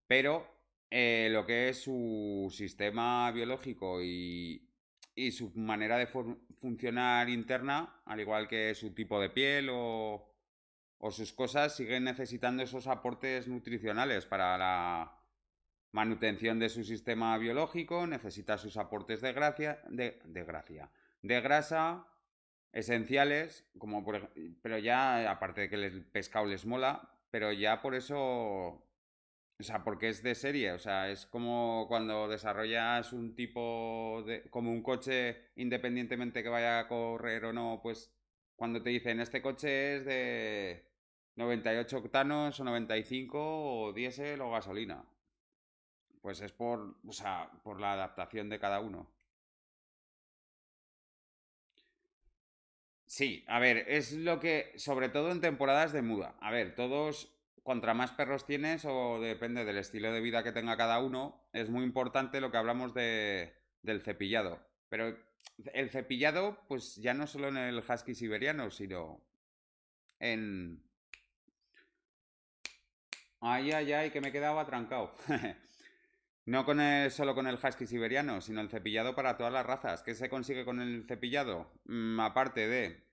Pero eh, lo que es su sistema biológico y, su manera de funcionar interna, al igual que su tipo de piel o sus cosas, siguen necesitando esos aportes nutricionales para la Manutención de su sistema biológico, necesita sus aportes de, gracia, de, gracia, de grasa, esenciales, como pero ya, aparte de que el pescado les mola, pero ya por eso o sea, porque es de serie, o sea, es como cuando desarrollas un tipo de. como un coche, independientemente que vaya a correr o no, pues cuando te dicen este coche es de 98 octanos o 95 o diésel o gasolina. Pues es por, o sea, por la adaptación de cada uno. Sí, a ver, es lo que, sobre todo en temporadas de muda. A ver, todos, contra más perros tienes o depende del estilo de vida que tenga cada uno, es muy importante lo que hablamos de, del cepillado. Pero el cepillado, pues ya no solo en el husky siberiano, sino en... Ay, ay, ay, que me quedaba atrancado. No con el, solo con el husky siberiano, sino el cepillado para todas las razas. ¿Qué se consigue con el cepillado? Mm, aparte de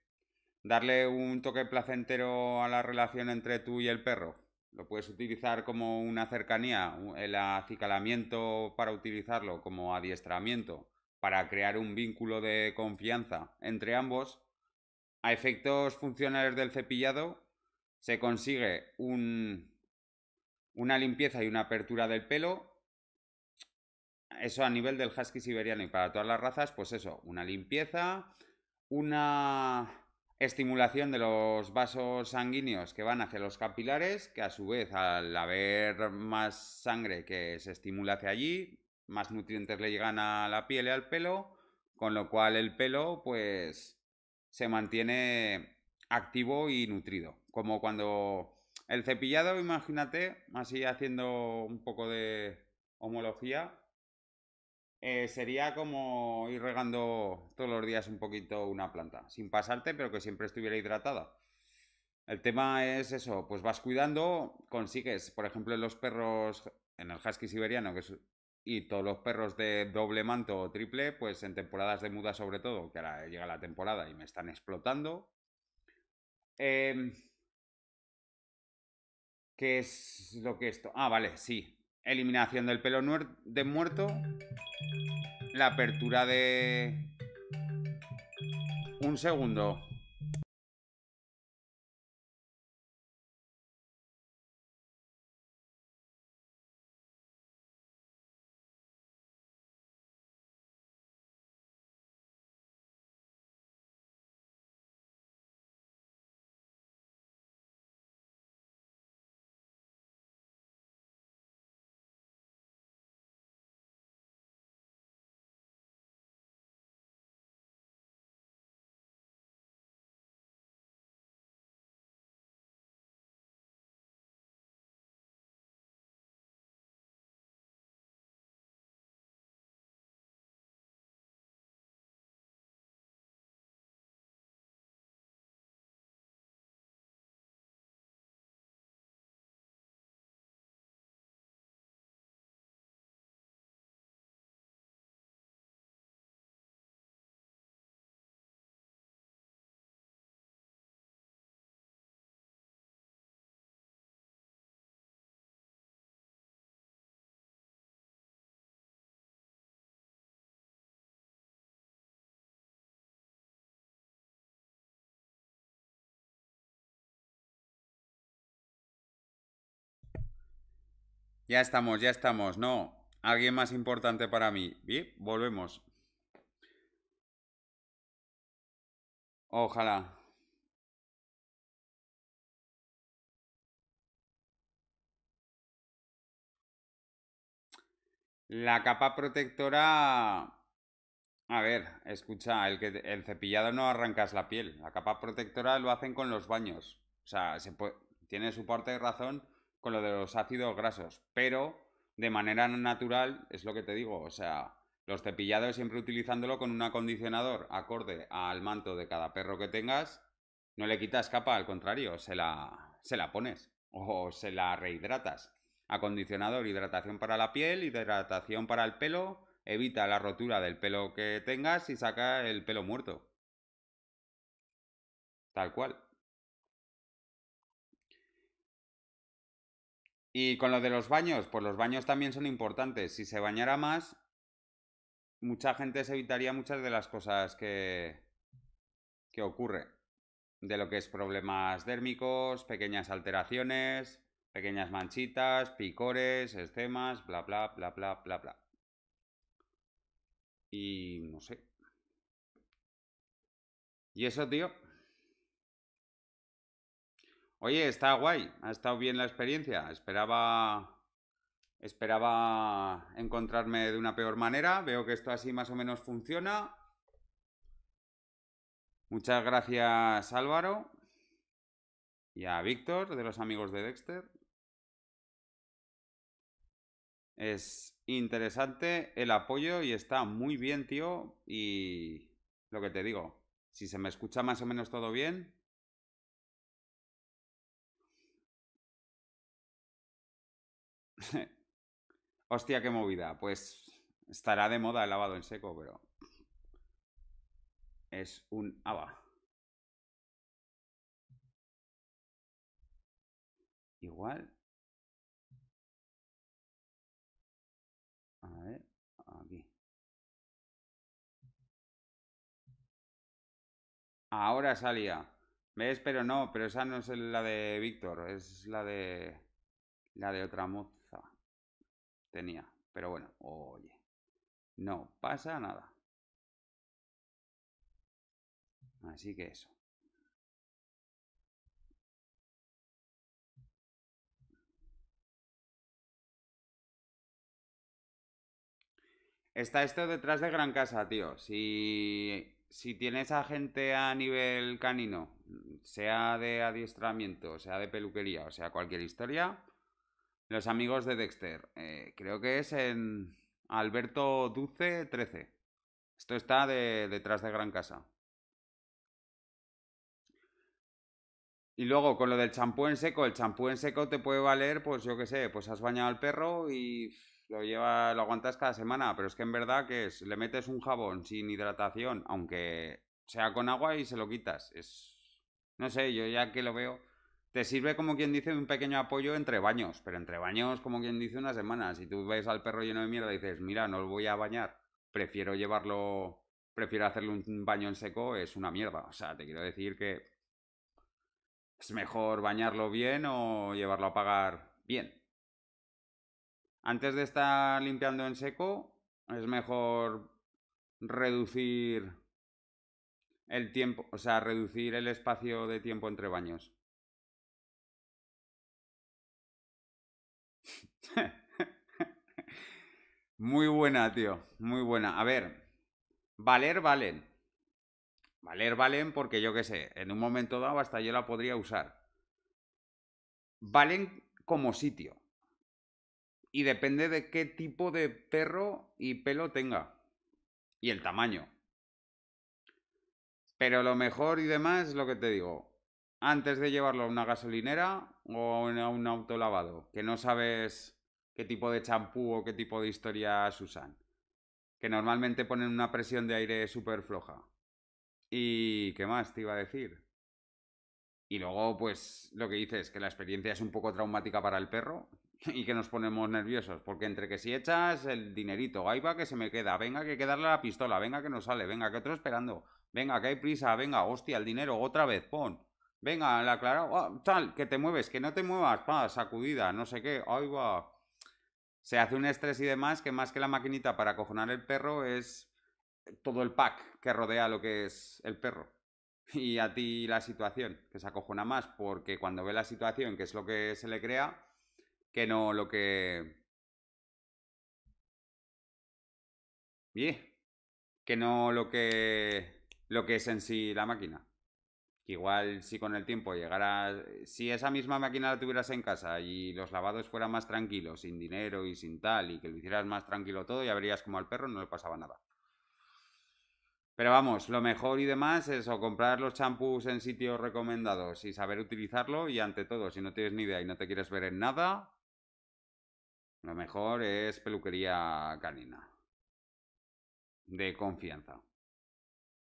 darle un toque placentero a la relación entre tú y el perro. Lo puedes utilizar como una cercanía, el acicalamiento para utilizarlo como adiestramiento, para crear un vínculo de confianza entre ambos. A efectos funcionales del cepillado se consigue una limpieza y una apertura del pelo eso a nivel del husky siberiano y para todas las razas, pues eso, una limpieza, una estimulación de los vasos sanguíneos que van hacia los capilares, que a su vez al haber más sangre que se estimula hacia allí, más nutrientes le llegan a la piel y al pelo, con lo cual el pelo pues se mantiene activo y nutrido, como cuando el cepillado, imagínate, así haciendo un poco de homología, eh, sería como ir regando todos los días un poquito una planta, sin pasarte, pero que siempre estuviera hidratada. El tema es eso, pues vas cuidando, consigues, por ejemplo, en los perros, en el husky siberiano, que y todos los perros de doble manto o triple, pues en temporadas de muda sobre todo, que ahora llega la temporada y me están explotando. Em, ¿Qué es lo que esto? Ah, vale, sí. Eliminación del pelo de muerto la apertura de... Un segundo. Ya estamos, ya estamos. No, alguien más importante para mí. Bien, volvemos. Ojalá. La capa protectora... A ver, escucha, el, que, el cepillado no arrancas la piel. La capa protectora lo hacen con los baños. O sea, se tiene su parte de razón con lo de los ácidos grasos, pero de manera natural, es lo que te digo, o sea, los cepillados siempre utilizándolo con un acondicionador acorde al manto de cada perro que tengas, no le quitas capa, al contrario, se la, se la pones o se la rehidratas. Acondicionador, hidratación para la piel, hidratación para el pelo, evita la rotura del pelo que tengas y saca el pelo muerto. Tal cual. Y con lo de los baños, pues los baños también son importantes. Si se bañara más, mucha gente se evitaría muchas de las cosas que, que ocurre. De lo que es problemas dérmicos, pequeñas alteraciones, pequeñas manchitas, picores, estemas, bla, bla, bla, bla, bla, bla. Y no sé. Y eso, tío, Oye, está guay, ha estado bien la experiencia. Esperaba esperaba encontrarme de una peor manera. Veo que esto así más o menos funciona. Muchas gracias Álvaro y a Víctor de los amigos de Dexter. Es interesante el apoyo y está muy bien, tío. Y lo que te digo, si se me escucha más o menos todo bien, Hostia, qué movida. Pues estará de moda el lavado en seco, pero... Es un ABA. Igual. A ver, aquí. Ahora salía. ¿Ves? Pero no, pero esa no es la de Víctor, es la de... La de otra mod tenía. Pero bueno, oye, no pasa nada. Así que eso. Está esto detrás de Gran Casa, tío. Si, si tienes a gente a nivel canino, sea de adiestramiento, sea de peluquería, o sea cualquier historia, los amigos de Dexter. Eh, creo que es en Alberto Duce 13. Esto está de, detrás de Gran Casa. Y luego con lo del champú en seco, el champú en seco te puede valer, pues yo qué sé, pues has bañado al perro y lo lleva, lo aguantas cada semana, pero es que en verdad que es, le metes un jabón sin hidratación, aunque sea con agua y se lo quitas. Es no sé, yo ya que lo veo, te sirve como quien dice un pequeño apoyo entre baños, pero entre baños como quien dice una semana. Si tú ves al perro lleno de mierda y dices, mira, no lo voy a bañar, prefiero llevarlo, prefiero hacerle un baño en seco, es una mierda. O sea, te quiero decir que es mejor bañarlo bien o llevarlo a pagar bien. Antes de estar limpiando en seco, es mejor reducir el tiempo, o sea, reducir el espacio de tiempo entre baños. Muy buena, tío. Muy buena. A ver, valer, valen. Valer, valen porque yo qué sé, en un momento dado hasta yo la podría usar. Valen como sitio. Y depende de qué tipo de perro y pelo tenga. Y el tamaño. Pero lo mejor y demás es lo que te digo. Antes de llevarlo a una gasolinera o a un auto lavado, que no sabes qué tipo de champú o qué tipo de historias usan. Que normalmente ponen una presión de aire súper floja. ¿Y qué más te iba a decir? Y luego, pues, lo que dices, que la experiencia es un poco traumática para el perro y que nos ponemos nerviosos, porque entre que si echas el dinerito, ahí va que se me queda, venga que hay que darle la pistola, venga que no sale, venga que otro esperando, venga que hay prisa, venga, hostia, el dinero, otra vez, pon, venga, la clara. Ah, tal, que te mueves, que no te muevas, pa, sacudida, no sé qué, ahí va, se hace un estrés y demás que más que la maquinita para acojonar el perro es todo el pack que rodea lo que es el perro. Y a ti la situación, que se acojona más porque cuando ve la situación, que es lo que se le crea, que no lo que... Bien. Que no lo que... lo que es en sí la máquina igual si con el tiempo llegara, eh, si esa misma máquina la tuvieras en casa y los lavados fueran más tranquilos, sin dinero y sin tal, y que lo hicieras más tranquilo todo, y verías como al perro no le pasaba nada. Pero vamos, lo mejor y demás es comprar los champús en sitios recomendados y saber utilizarlo y ante todo, si no tienes ni idea y no te quieres ver en nada, lo mejor es peluquería canina. De confianza.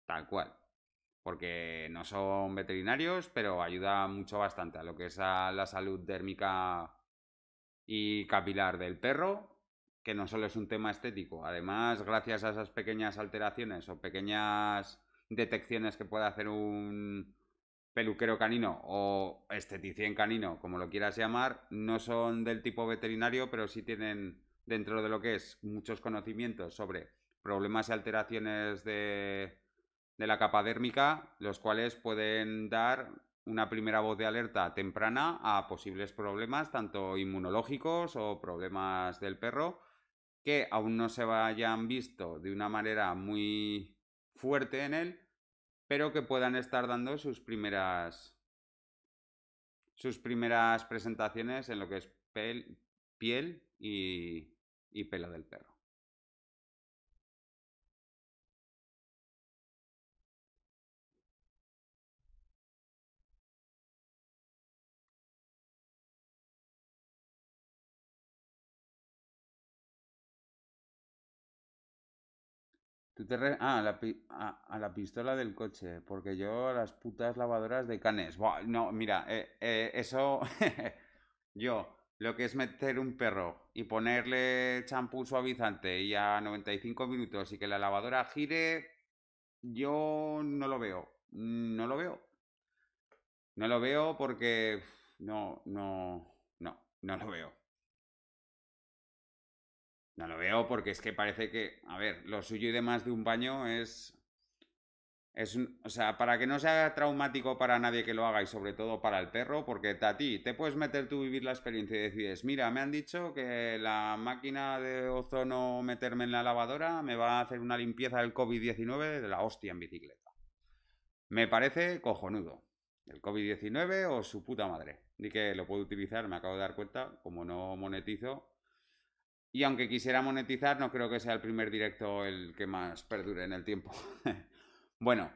Tal cual porque no son veterinarios, pero ayuda mucho bastante a lo que es la salud dérmica y capilar del perro, que no solo es un tema estético. Además, gracias a esas pequeñas alteraciones o pequeñas detecciones que puede hacer un peluquero canino o esteticien canino, como lo quieras llamar, no son del tipo veterinario, pero sí tienen dentro de lo que es muchos conocimientos sobre problemas y alteraciones de de la capa dérmica, los cuales pueden dar una primera voz de alerta temprana a posibles problemas, tanto inmunológicos o problemas del perro, que aún no se hayan visto de una manera muy fuerte en él, pero que puedan estar dando sus primeras sus primeras presentaciones en lo que es piel y, y pelo del perro. ah, a la, pistola del coche, porque yo las putas lavadoras de canes. no, mira, eh, eh, eso yo, lo que es meter un perro y ponerle champú suavizante y a 95 minutos y que la lavadora gire, yo no lo veo. No lo veo. No lo veo porque no, no, no, no lo veo. No lo veo porque es que parece que, a ver, lo suyo y demás de un baño es... Es, o sea, para que no sea traumático para nadie que lo haga y sobre todo para el perro, porque tati ti te puedes meter tú vivir la experiencia y decides, mira, me han dicho que la máquina de ozono meterme en la lavadora me va a hacer una limpieza del COVID-19 de la hostia en bicicleta. Me parece cojonudo. El COVID-19 o su puta madre. Di que lo puedo utilizar, me acabo de dar cuenta, como no monetizo, y aunque quisiera monetizar, no creo que sea el primer directo el que más perdure en el tiempo. bueno,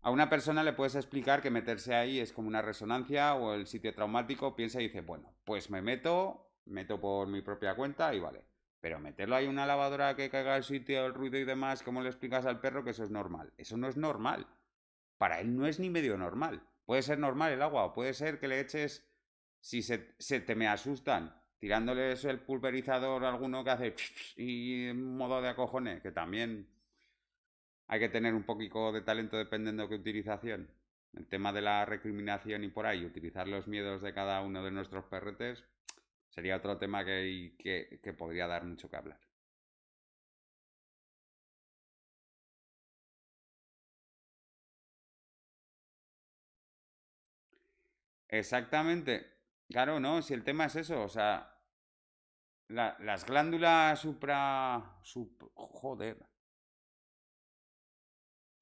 a una persona le puedes explicar que meterse ahí es como una resonancia o el sitio traumático, piensa y dice, bueno, pues me meto, meto por mi propia cuenta y vale. Pero meterlo ahí una lavadora que caiga el sitio, el ruido y demás, ¿cómo le explicas al perro que eso es normal? Eso no es normal. Para él no es ni medio normal. Puede ser normal el agua, o puede ser que le eches, si se te me asustan, tirándoles el pulverizador a alguno que hace y modo de acojones, que también hay que tener un poquito de talento dependiendo de qué utilización. El tema de la recriminación y por ahí, utilizar los miedos de cada uno de nuestros perretes, sería otro tema que, que, que podría dar mucho que hablar. Exactamente. Claro, no, si el tema es eso, o sea, las glándulas supra... joder.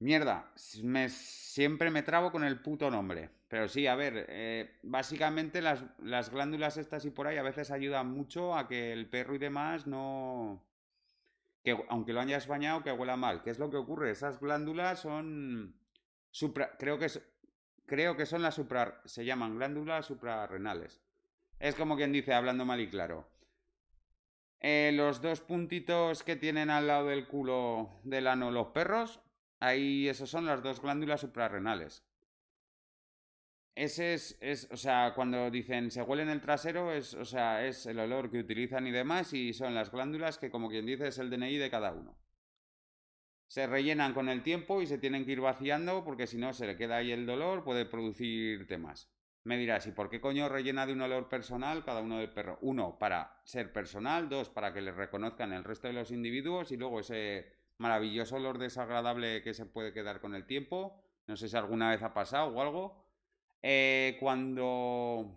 Mierda, siempre me trabo con el puto nombre. Pero sí, a ver, eh, básicamente las, las, glándulas estas y por ahí a veces ayudan mucho a que el perro y demás no... Que aunque lo hayas bañado, que huela mal. ¿Qué es lo que ocurre? Esas glándulas son... Supra, creo, que, creo que son las supra... Se llaman glándulas suprarrenales. Es como quien dice, hablando mal y claro. Eh, los dos puntitos que tienen al lado del culo del ano los perros, ahí esas son las dos glándulas suprarrenales. Ese es, o sea, cuando dicen se huelen el trasero, es, o sea, es el olor que utilizan y demás, y son las glándulas que, como quien dice, es el DNI de cada uno. Se rellenan con el tiempo y se tienen que ir vaciando porque si no se le queda ahí el dolor, puede producir temas. Me dirás, ¿y por qué coño rellena de un olor personal cada uno del perro? Uno, para ser personal, dos, para que le reconozcan el resto de los individuos y luego ese maravilloso olor desagradable que se puede quedar con el tiempo. No sé si alguna vez ha pasado o algo. Eh, cuando...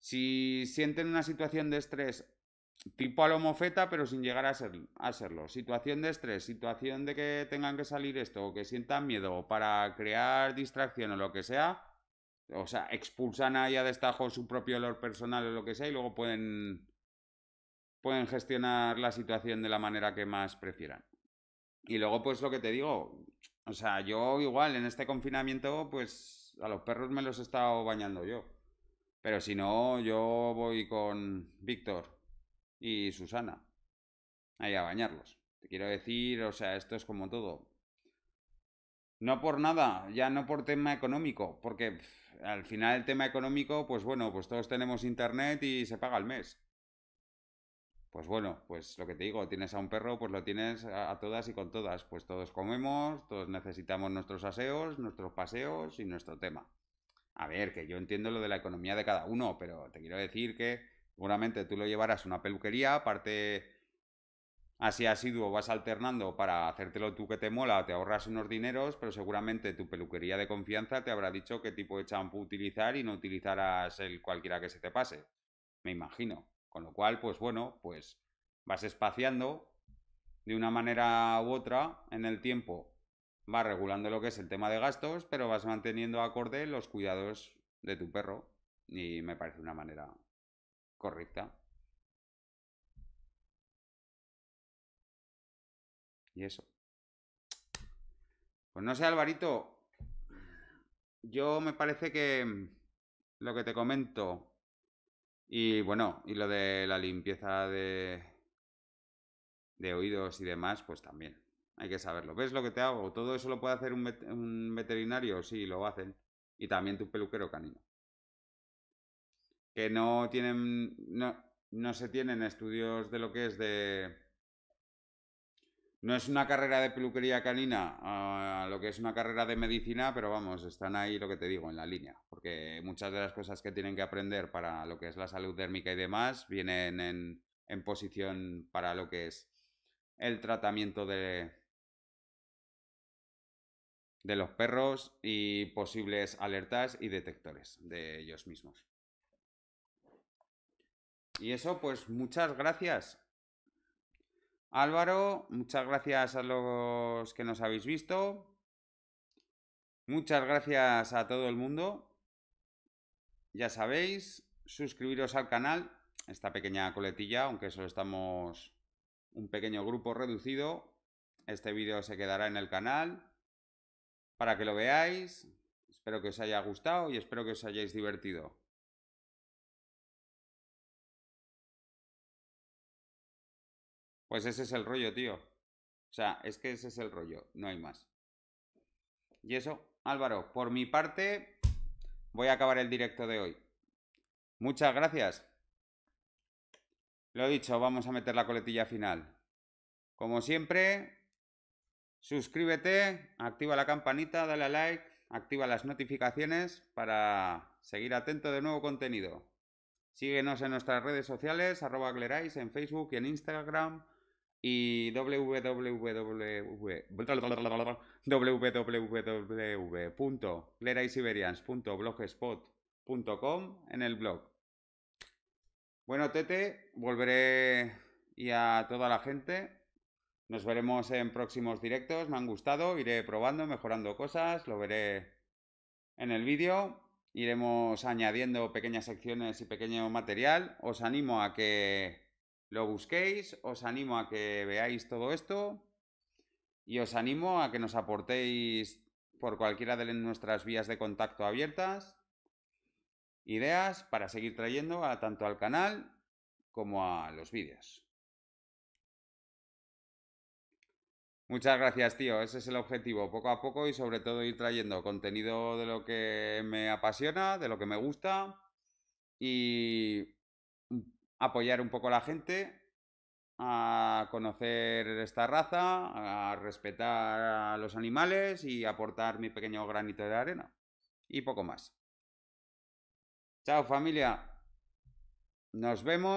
Si sienten una situación de estrés tipo alomofeta, pero sin llegar a, ser, a serlo. Situación de estrés, situación de que tengan que salir esto o que sientan miedo para crear distracción o lo que sea, o sea, expulsan ahí a destajo su propio olor personal o lo que sea y luego pueden, pueden gestionar la situación de la manera que más prefieran. Y luego, pues lo que te digo, o sea, yo igual en este confinamiento, pues a los perros me los he estado bañando yo. Pero si no, yo voy con Víctor y Susana ahí a bañarlos. Te quiero decir, o sea, esto es como todo. No por nada, ya no por tema económico, porque al final el tema económico, pues bueno, pues todos tenemos internet y se paga al mes. Pues bueno, pues lo que te digo, tienes a un perro, pues lo tienes a, todas y con todas. Pues todos comemos, todos necesitamos nuestros aseos, nuestros paseos y nuestro tema. A ver, que yo entiendo lo de la economía de cada uno, pero te quiero decir que seguramente tú lo llevarás a una peluquería, aparte así asiduo vas alternando para hacértelo tú que te mola, te ahorras unos dineros, pero seguramente tu peluquería de confianza te habrá dicho qué tipo de champú utilizar y no utilizarás el cualquiera que se te pase, me imagino. Con lo cual, pues bueno, pues vas espaciando de una manera u otra en el tiempo, vas regulando lo que es el tema de gastos, pero vas manteniendo acorde los cuidados de tu perro y me parece una manera correcta. Y eso. Pues no sé, Alvarito. Yo me parece que mm, lo que te comento. Y bueno, y lo de la limpieza de, de oídos y demás, pues también. Hay que saberlo. ¿Ves lo que te hago? Todo eso lo puede hacer un, veterinario, sí, lo hacen. Y también tu peluquero canino. Que no tienen. no se tienen estudios de lo que es de no es una carrera de peluquería canina, a ah, lo que es una carrera de medicina, pero vamos, están ahí lo que te digo, en la línea, porque muchas de las cosas que tienen que aprender para lo que es la salud dérmica y demás vienen en, en posición para lo que es el tratamiento de, de los perros y posibles alertas y detectores de ellos mismos. Y eso, pues muchas gracias. Álvaro, muchas gracias a los que nos habéis visto. Muchas gracias a todo el mundo. Ya sabéis, suscribiros al canal, esta pequeña coletilla, aunque solo estamos un pequeño grupo reducido. Este vídeo se quedará en el canal para que lo veáis. Espero que os haya gustado y espero que os hayáis divertido. Pues ese es el rollo, tío. O sea, es que ese es el rollo, no hay más. Y eso, Álvaro, por mi parte, voy a acabar el directo de hoy. Muchas gracias. Lo dicho, vamos a meter la coletilla final. Como siempre, suscríbete, activa la campanita, dale like, activa las notificaciones para seguir atento de nuevo contenido. Síguenos en nuestras redes sociales, arroba glerais en Facebook y en Instagram y www.leraisiberians.blogspot.com en el blog. Bueno, Tete, volveré y a toda la gente. Nos veremos en próximos directos. Me han gustado, iré probando, mejorando cosas, lo veré en el vídeo. Iremos añadiendo pequeñas secciones y pequeño material. Os animo a que lo busquéis, os animo a que veáis todo esto y os animo a que nos aportéis por cualquiera de nuestras vías de contacto abiertas ideas para seguir trayendo a, tanto al canal como a los vídeos. Muchas gracias, tío. Ese es el objetivo, poco a poco y sobre todo ir trayendo contenido de lo que me apasiona, de lo que me gusta y apoyar un poco a la gente, a conocer esta raza, a respetar a los animales y aportar mi pequeño granito de arena. Y poco más. Chao familia. Nos vemos.